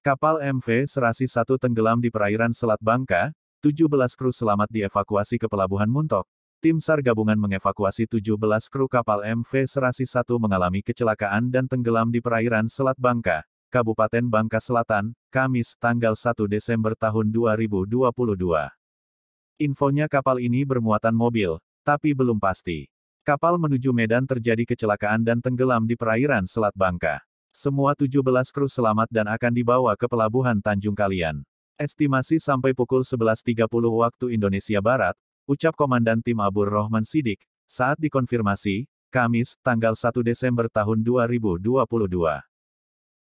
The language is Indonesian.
Kapal MV Serasi 1 tenggelam di perairan Selat Bangka, 17 kru selamat dievakuasi ke Pelabuhan Muntok. Tim SAR gabungan mengevakuasi 17 kru kapal MV Serasi 1 mengalami kecelakaan dan tenggelam di perairan Selat Bangka, Kabupaten Bangka Selatan, Kamis, tanggal 1 Desember tahun 2022. Infonya kapal ini bermuatan mobil, tapi belum pasti. Kapal menuju Medan terjadi kecelakaan dan tenggelam di perairan Selat Bangka. Semua 17 kru selamat dan akan dibawa ke pelabuhan Tanjung Kalian. Estimasi sampai pukul 11.30 waktu Indonesia Barat, ucap Komandan Tim Abur Rohman Sidik, saat dikonfirmasi, Kamis, tanggal 1 Desember tahun 2022.